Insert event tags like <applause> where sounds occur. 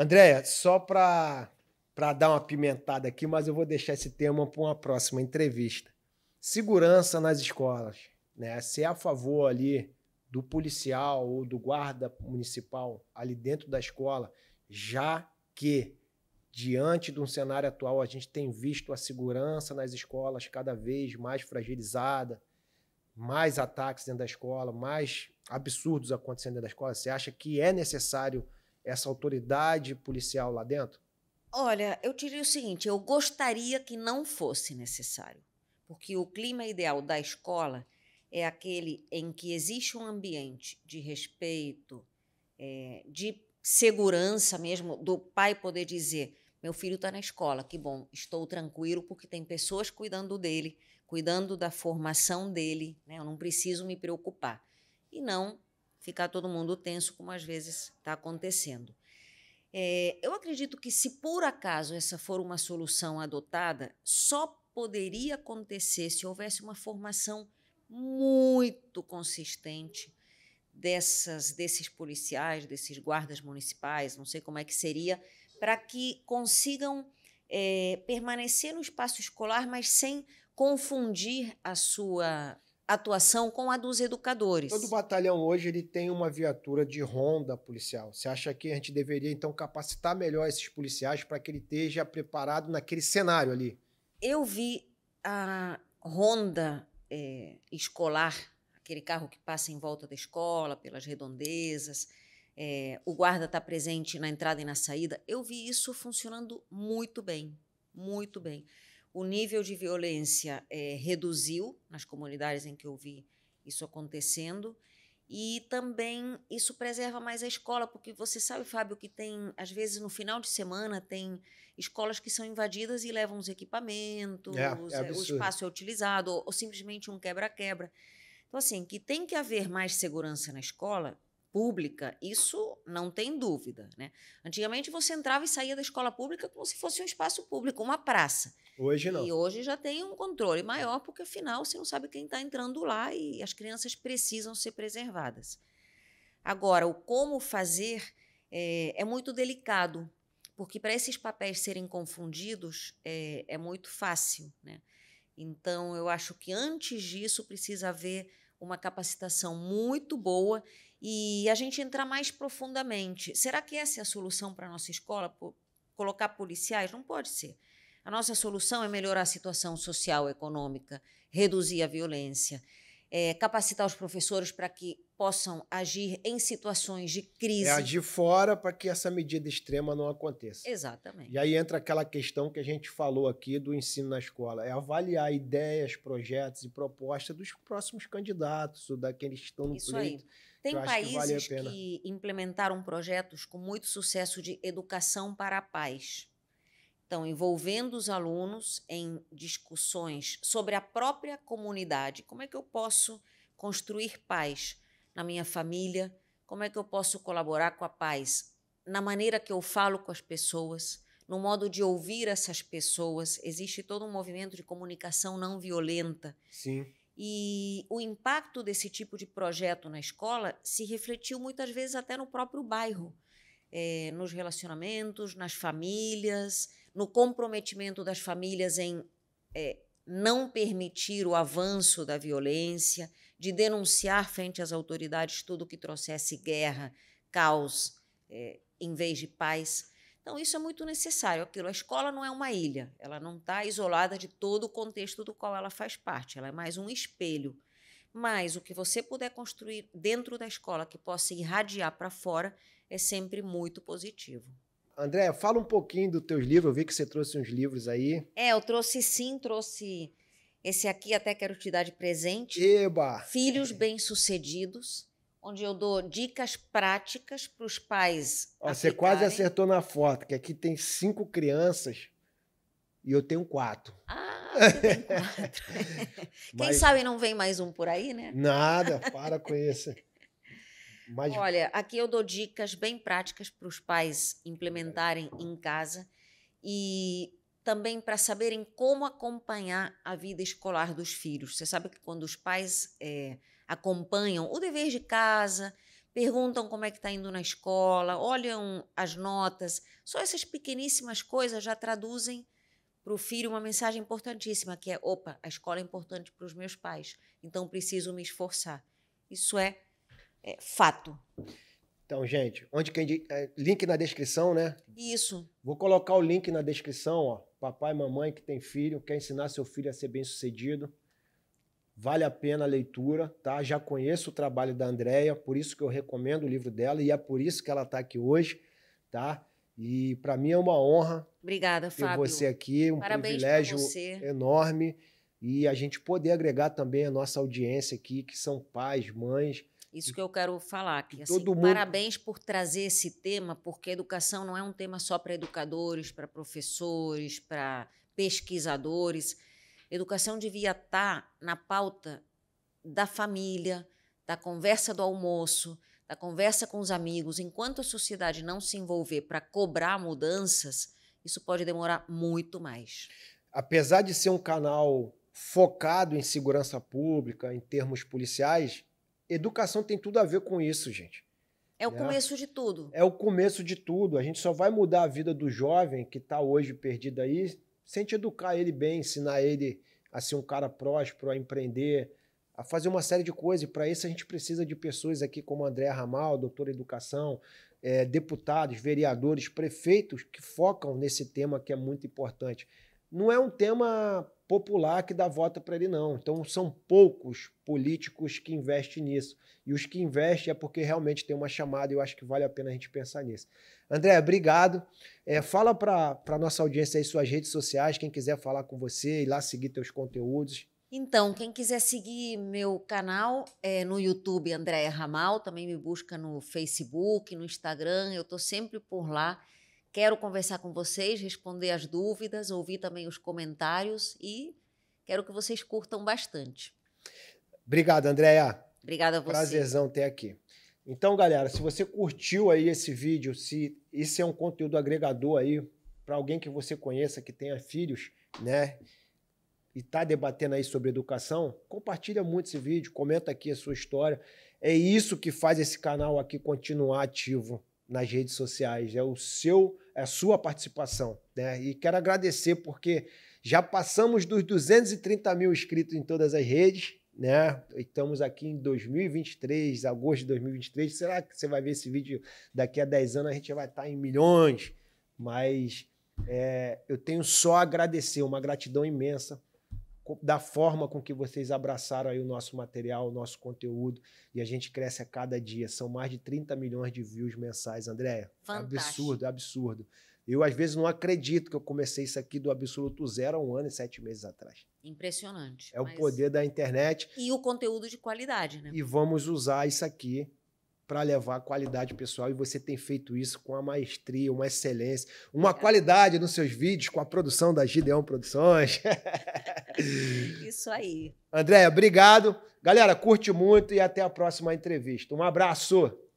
Andréia, só para dar uma pimentada aqui, mas eu vou deixar esse tema para uma próxima entrevista. Segurança nas escolas. Né? Você é a favor ali do policial ou do guarda municipal ali dentro da escola, já que diante de um cenário atual a gente tem visto a segurança nas escolas cada vez mais fragilizada, mais ataques dentro da escola, mais absurdos acontecendo dentro da escola. Você acha que é necessário essa autoridade policial lá dentro? Olha, eu diria o seguinte: eu gostaria que não fosse necessário, porque o clima ideal da escola é aquele em que existe um ambiente de respeito, é, de segurança mesmo, do pai poder dizer: meu filho está na escola, que bom, estou tranquilo porque tem pessoas cuidando dele, cuidando da formação dele, né? eu não preciso me preocupar. E não ficar todo mundo tenso, como às vezes está acontecendo. É, eu acredito que, se por acaso essa for uma solução adotada, só poderia acontecer se houvesse uma formação muito consistente dessas, desses policiais, desses guardas municipais, não sei como é que seria, para que consigam é, permanecer no espaço escolar, mas sem confundir a sua atuação com a dos educadores. Todo batalhão hoje ele tem uma viatura de ronda policial. Você acha que a gente deveria então capacitar melhor esses policiais para que ele esteja preparado naquele cenário ali? Eu vi a ronda é, escolar, aquele carro que passa em volta da escola, pelas redondezas. É, o guarda está presente na entrada e na saída. Eu vi isso funcionando muito bem, muito bem o nível de violência é, reduziu nas comunidades em que eu vi isso acontecendo. E também isso preserva mais a escola, porque você sabe, Fábio, que tem, às vezes, no final de semana, tem escolas que são invadidas e levam os equipamentos, é, é, é o espaço é utilizado, ou, ou simplesmente um quebra-quebra. Então, assim, que tem que haver mais segurança na escola pública, isso não tem dúvida. Né? Antigamente você entrava e saía da escola pública como se fosse um espaço público, uma praça. Hoje não. E hoje já tem um controle é. maior, porque afinal você não sabe quem está entrando lá e as crianças precisam ser preservadas. Agora, o como fazer é, é muito delicado, porque para esses papéis serem confundidos é, é muito fácil. Né? Então, eu acho que antes disso precisa haver uma capacitação muito boa e a gente entrar mais profundamente. Será que essa é a solução para a nossa escola? Colocar policiais? Não pode ser. A nossa solução é melhorar a situação social, econômica, reduzir a violência, é, capacitar os professores para que possam agir em situações de crise. É agir fora para que essa medida extrema não aconteça. Exatamente. E aí entra aquela questão que a gente falou aqui do ensino na escola, é avaliar ideias, projetos e propostas dos próximos candidatos, ou daqueles que estão no Isso pleito. Aí. Tem países que, vale que implementaram projetos com muito sucesso de educação para a paz. Então, envolvendo os alunos em discussões sobre a própria comunidade. Como é que eu posso construir paz na minha família? Como é que eu posso colaborar com a paz? Na maneira que eu falo com as pessoas, no modo de ouvir essas pessoas. Existe todo um movimento de comunicação não violenta. Sim. E o impacto desse tipo de projeto na escola se refletiu muitas vezes até no próprio bairro é, nos relacionamentos, nas famílias, no comprometimento das famílias em é, não permitir o avanço da violência, de denunciar frente às autoridades tudo que trouxesse guerra, caos, é, em vez de paz. Então, isso é muito necessário. Aquilo, a escola não é uma ilha, ela não está isolada de todo o contexto do qual ela faz parte, ela é mais um espelho. Mas o que você puder construir dentro da escola que possa irradiar para fora é sempre muito positivo. André, fala um pouquinho dos teus livros. Eu vi que você trouxe uns livros aí. É, eu trouxe sim, trouxe esse aqui, até quero te dar de presente. Eba! Filhos Bem-Sucedidos, onde eu dou dicas práticas para os pais. Ó, você quase acertou na foto, que aqui tem cinco crianças e eu tenho quatro. Ah, você tem quatro. <laughs> Quem Mas... sabe não vem mais um por aí, né? Nada, para com isso. Olha, aqui eu dou dicas bem práticas para os pais implementarem em casa e também para saberem como acompanhar a vida escolar dos filhos. Você sabe que quando os pais é, acompanham o dever de casa, perguntam como é que está indo na escola, olham as notas, só essas pequeníssimas coisas já traduzem para o filho uma mensagem importantíssima, que é, opa, a escola é importante para os meus pais, então preciso me esforçar. Isso é é, fato. Então, gente, onde é, link na descrição, né? Isso. Vou colocar o link na descrição, ó. Papai, mamãe que tem filho, quer ensinar seu filho a ser bem-sucedido. Vale a pena a leitura, tá? Já conheço o trabalho da Andrea, por isso que eu recomendo o livro dela e é por isso que ela está aqui hoje, tá? E para mim é uma honra Obrigada, ter Fábio. você aqui, um Parabéns privilégio enorme e a gente poder agregar também a nossa audiência aqui, que são pais, mães, isso que eu quero falar. Que, assim, mundo... Parabéns por trazer esse tema, porque educação não é um tema só para educadores, para professores, para pesquisadores. Educação devia estar tá na pauta da família, da conversa do almoço, da conversa com os amigos. Enquanto a sociedade não se envolver para cobrar mudanças, isso pode demorar muito mais. Apesar de ser um canal focado em segurança pública, em termos policiais, educação tem tudo a ver com isso, gente. É o né? começo de tudo. É o começo de tudo. A gente só vai mudar a vida do jovem que está hoje perdido aí sem educar ele bem, ensinar ele a ser um cara próspero, a empreender, a fazer uma série de coisas. E para isso a gente precisa de pessoas aqui como André Ramal, doutor em educação, é, deputados, vereadores, prefeitos que focam nesse tema que é muito importante. Não é um tema popular que dá voto para ele, não. Então, são poucos políticos que investem nisso. E os que investem é porque realmente tem uma chamada e eu acho que vale a pena a gente pensar nisso. André, obrigado. É, fala para a nossa audiência aí suas redes sociais, quem quiser falar com você e lá seguir teus conteúdos. Então, quem quiser seguir meu canal é no YouTube Andréia Ramal, também me busca no Facebook, no Instagram, eu estou sempre por lá Quero conversar com vocês, responder as dúvidas, ouvir também os comentários e quero que vocês curtam bastante. Obrigado, Andréa. Obrigada a você. Prazerzão ter aqui. Então, galera, se você curtiu aí esse vídeo, se esse é um conteúdo agregador aí para alguém que você conheça que tenha filhos, né? E tá debatendo aí sobre educação, compartilha muito esse vídeo, comenta aqui a sua história. É isso que faz esse canal aqui continuar ativo nas redes sociais, é o seu, é a sua participação. Né? E quero agradecer porque já passamos dos 230 mil inscritos em todas as redes, né? Estamos aqui em 2023, agosto de 2023. Será que você vai ver esse vídeo daqui a 10 anos? A gente vai estar em milhões, mas é, eu tenho só a agradecer, uma gratidão imensa da forma com que vocês abraçaram aí o nosso material, o nosso conteúdo, e a gente cresce a cada dia. São mais de 30 milhões de views mensais, Andréia. Fantástico. Absurdo, absurdo. Eu, às vezes, não acredito que eu comecei isso aqui do absoluto zero há um ano e sete meses atrás. Impressionante. É mas... o poder da internet. E o conteúdo de qualidade, né? E vamos usar isso aqui para levar qualidade pessoal e você tem feito isso com a maestria, uma excelência, uma qualidade nos seus vídeos com a produção da Gideon Produções. <laughs> isso aí. Andréia, obrigado. Galera, curte muito e até a próxima entrevista. Um abraço.